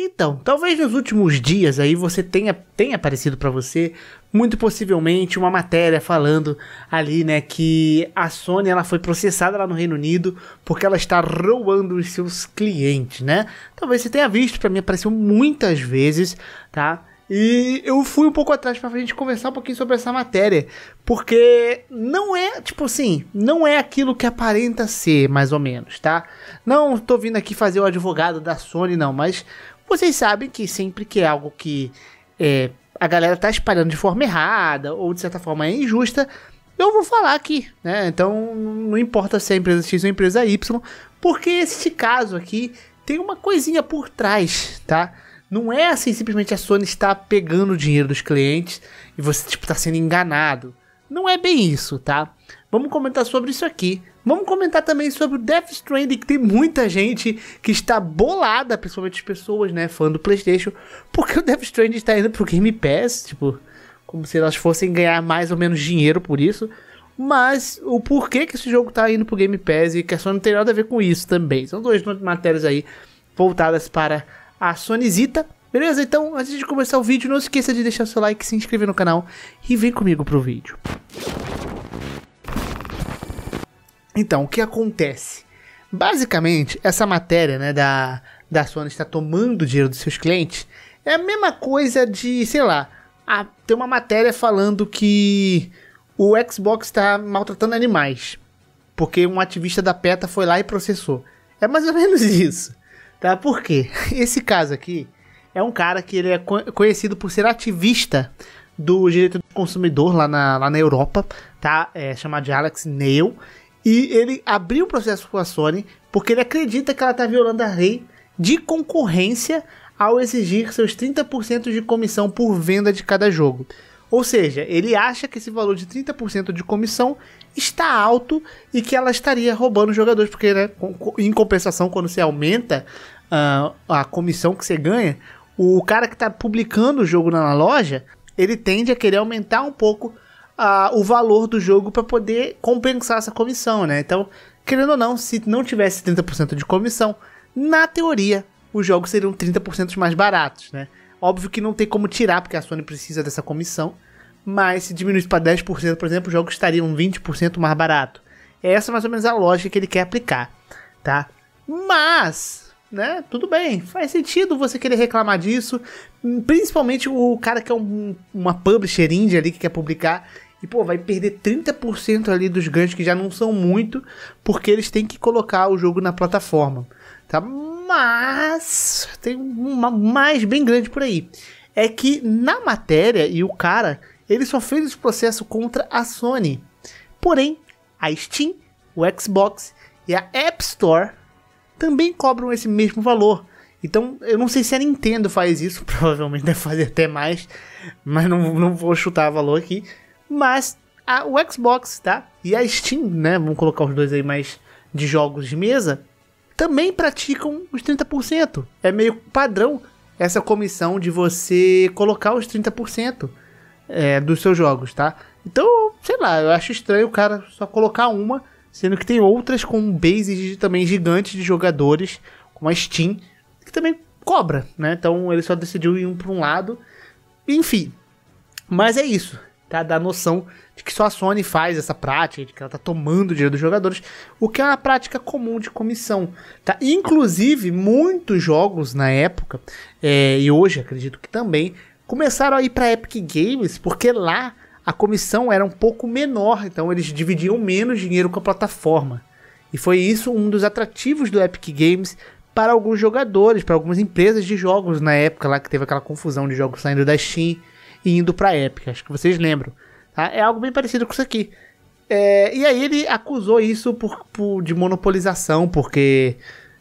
Então, talvez nos últimos dias aí você tenha, tenha aparecido para você, muito possivelmente, uma matéria falando ali, né, que a Sony ela foi processada lá no Reino Unido porque ela está roubando os seus clientes, né? Talvez você tenha visto, para mim apareceu muitas vezes, tá? E eu fui um pouco atrás pra gente conversar um pouquinho sobre essa matéria. Porque não é, tipo assim, não é aquilo que aparenta ser, mais ou menos, tá? Não tô vindo aqui fazer o advogado da Sony, não, mas vocês sabem que sempre que é algo que é, a galera tá espalhando de forma errada ou de certa forma é injusta, eu vou falar aqui, né? Então não importa se é empresa X ou empresa Y, porque este caso aqui tem uma coisinha por trás, tá? Não é assim simplesmente a Sony está pegando o dinheiro dos clientes e você tipo tá sendo enganado. Não é bem isso, tá? Vamos comentar sobre isso aqui Vamos comentar também sobre o Death Stranding, que tem muita gente que está bolada, principalmente as pessoas, né, fã do PlayStation, porque o Death Stranding está indo pro Game Pass, tipo, como se elas fossem ganhar mais ou menos dinheiro por isso. Mas o porquê que esse jogo está indo pro Game Pass e que a Sony não tem nada a ver com isso também. São duas matérias aí voltadas para a Sonyzita. Beleza? Então, antes de começar o vídeo, não esqueça de deixar seu like, se inscrever no canal e vem comigo pro vídeo. Então, o que acontece? Basicamente, essa matéria né, da, da Sony está tomando dinheiro dos seus clientes é a mesma coisa de, sei lá, a, tem uma matéria falando que o Xbox está maltratando animais porque um ativista da PETA foi lá e processou. É mais ou menos isso, tá? Por quê? Esse caso aqui é um cara que ele é conhecido por ser ativista do direito do consumidor lá na, lá na Europa, tá? É chamado de Alex Neil. E ele abriu um processo com a Sony porque ele acredita que ela está violando a lei de concorrência ao exigir seus 30% de comissão por venda de cada jogo. Ou seja, ele acha que esse valor de 30% de comissão está alto e que ela estaria roubando os jogadores, porque né, em compensação, quando você aumenta uh, a comissão que você ganha, o cara que está publicando o jogo na loja, ele tende a querer aumentar um pouco a, o valor do jogo para poder compensar essa comissão, né? Então, querendo ou não, se não tivesse 30% de comissão, na teoria, os jogos seriam 30% mais baratos, né? Óbvio que não tem como tirar, porque a Sony precisa dessa comissão, mas se diminuísse para 10%, por exemplo, os jogos estariam 20% mais barato. Essa é mais ou menos a lógica que ele quer aplicar, tá? Mas, né, tudo bem, faz sentido você querer reclamar disso, principalmente o cara que é um, uma publisher indie ali que quer publicar e, pô, vai perder 30% ali dos ganhos que já não são muito, porque eles têm que colocar o jogo na plataforma. Tá? Mas tem uma mais bem grande por aí. É que na matéria e o cara, ele só fez esse processo contra a Sony. Porém, a Steam, o Xbox e a App Store também cobram esse mesmo valor. Então, eu não sei se a Nintendo faz isso, provavelmente deve fazer até mais, mas não, não vou chutar valor aqui mas a, o Xbox, tá? E a Steam, né? Vamos colocar os dois aí mais de jogos de mesa, também praticam os 30%. É meio padrão essa comissão de você colocar os 30% é, dos seus jogos, tá? Então, sei lá, eu acho estranho o cara só colocar uma, sendo que tem outras com bases também gigantes de jogadores, como a Steam, que também cobra, né? Então ele só decidiu ir um para um lado. Enfim, mas é isso tá? Da noção de que só a Sony faz essa prática, de que ela tá tomando dinheiro dos jogadores, o que é uma prática comum de comissão, tá? Inclusive, muitos jogos na época, é, e hoje acredito que também, começaram a ir para Epic Games, porque lá a comissão era um pouco menor, então eles dividiam menos dinheiro com a plataforma. E foi isso um dos atrativos do Epic Games para alguns jogadores, para algumas empresas de jogos na época lá que teve aquela confusão de jogos saindo da Steam e indo pra Epic. Acho que vocês lembram. Tá? É algo bem parecido com isso aqui. É, e aí ele acusou isso por, por, de monopolização, porque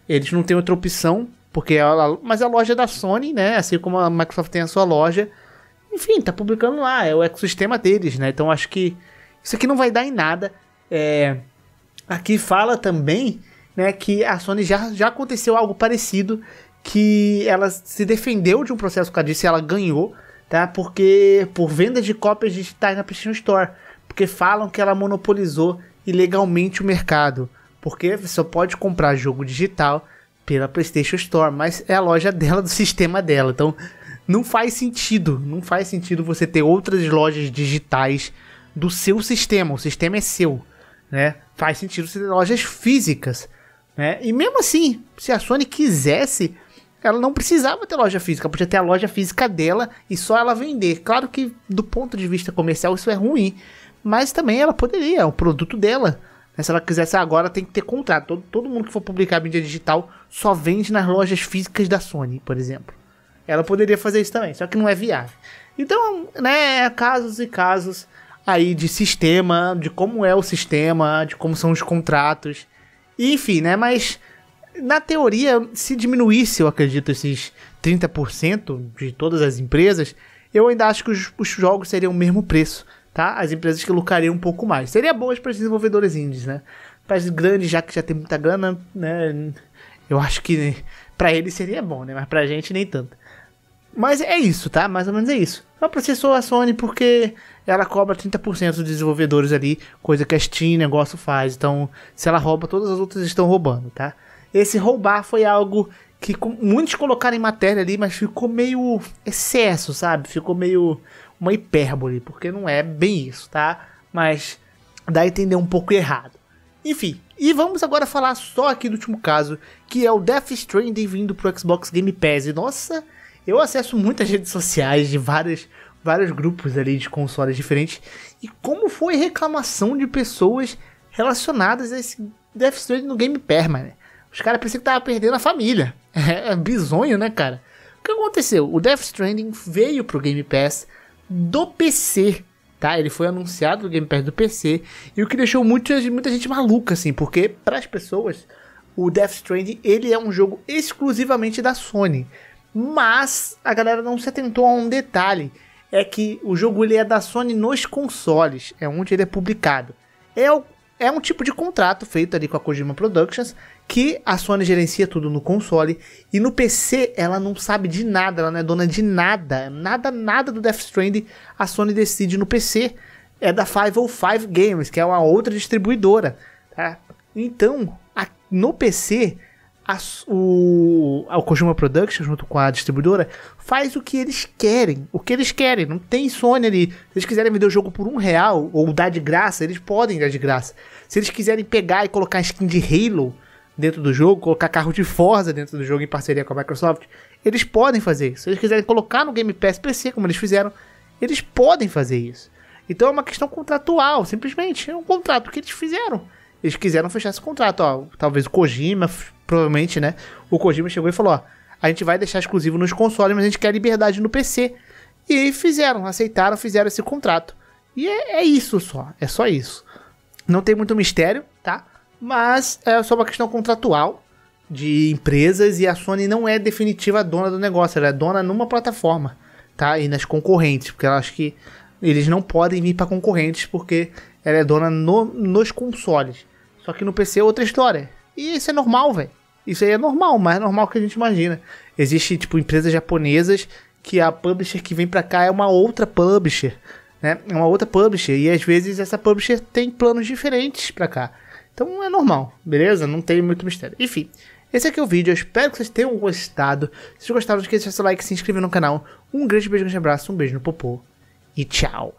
eles não têm outra opção. Porque ela, mas a loja é da Sony, né? Assim como a Microsoft tem a sua loja. Enfim, tá publicando lá, é o ecossistema deles, né? Então acho que isso aqui não vai dar em nada. É, aqui fala também né, que a Sony já, já aconteceu algo parecido, que ela se defendeu de um processo que ela disse, ela ganhou, tá? Porque por venda de cópias digitais na PlayStation Store, porque falam que ela monopolizou ilegalmente o mercado, porque só pode comprar jogo digital pela PlayStation Store, mas é a loja dela do sistema dela. Então, não faz sentido, não faz sentido você ter outras lojas digitais do seu sistema, o sistema é seu, né? Faz sentido você ter lojas físicas, né? E mesmo assim, se a Sony quisesse, ela não precisava ter loja física, podia ter a loja física dela e só ela vender. Claro que do ponto de vista comercial isso é ruim, mas também ela poderia, é produto dela. Né, se ela quisesse ah, agora, tem que ter contrato. Todo, todo mundo que for publicar mídia digital só vende nas lojas físicas da Sony, por exemplo. Ela poderia fazer isso também, só que não é viável. Então, né, casos e casos aí de sistema, de como é o sistema, de como são os contratos. Enfim, né, mas na teoria, se diminuísse, eu acredito, esses 30% de todas as empresas, eu ainda acho que os, os, jogos seriam o mesmo preço, tá? As empresas que lucrariam um pouco mais. Seria boas para os desenvolvedores indies, né? Para as grandes, já que já tem muita grana, né? Eu acho que para eles seria bom, né? Mas para a gente nem tanto. Mas é isso, tá? Mais ou menos é isso. Ela processou a Sony porque ela cobra 30% dos desenvolvedores ali, coisa que a Steam negócio faz. Então, se ela rouba, todas as outras estão roubando, tá? Esse roubar foi algo que muitos colocaram em matéria ali, mas ficou meio excesso, sabe? Ficou meio uma hipérbole, porque não é bem isso, tá? Mas dá a entender um pouco errado. Enfim, e vamos agora falar só aqui do último caso, que é o Death Stranding vindo pro Xbox Game Pass. E nossa, eu acesso muitas redes sociais de várias vários grupos ali de consoles diferentes e como foi reclamação de pessoas relacionadas a esse Death Stranding no Game Pass, mano. Os caras pensaram que tava perdendo a família. É, é bizonho, né, cara? O que aconteceu? O Death Stranding veio pro Game Pass do PC, tá? Ele foi anunciado no Game Pass do PC. E o que deixou muita, muita gente maluca, assim, porque para as pessoas, o Death Stranding ele é um jogo exclusivamente da Sony. Mas a galera não se atentou a um detalhe. É que o jogo ele é da Sony nos consoles, é onde ele é publicado. É o é um tipo de contrato feito ali com a Kojima Productions que a Sony gerencia tudo no console e no PC ela não sabe de nada, ela não é dona de nada, nada, nada do Death Stranding a Sony decide no PC. É da 505 Games, que é uma outra distribuidora, tá? Então, a, no PC, a, o, a Kojima Productions, junto com a distribuidora, faz o que eles querem. O que eles querem, não tem Sony ali. Se eles quiserem vender o jogo por um real ou dar de graça, eles podem dar de graça. Se eles quiserem pegar e colocar skin de Halo, dentro do jogo, colocar carro de Forza dentro do jogo em parceria com a Microsoft, eles podem fazer isso. Se eles quiserem colocar no Game Pass PC, como eles fizeram, eles podem fazer isso. Então é uma questão contratual, simplesmente. É um contrato que eles fizeram. Eles quiseram fechar esse contrato, ó. Talvez o Kojima, provavelmente, né? O Kojima chegou e falou, ó, a gente vai deixar exclusivo nos consoles, mas a gente quer liberdade no PC. E fizeram, aceitaram, fizeram esse contrato. E é, é isso só, é só isso. Não tem muito mistério mas é só uma questão contratual de empresas e a Sony não é definitiva dona do negócio, ela é dona numa plataforma, tá? E nas concorrentes, porque ela acha que eles não podem vir para concorrentes porque ela é dona no, nos consoles. Só que no PC é outra história. E isso é normal, velho. Isso aí é normal, mais normal que a gente imagina. Existe tipo empresas japonesas que a publisher que vem para cá é uma outra publisher, né? É uma outra publisher e às vezes essa publisher tem planos diferentes para cá. Então é normal, beleza? Não tem muito mistério. Enfim, esse aqui é o vídeo, eu espero que vocês tenham gostado. Se vocês gostaram, não esqueça de deixar seu like, se inscrever no canal. Um grande beijo, um grande abraço, um beijo no popô e tchau!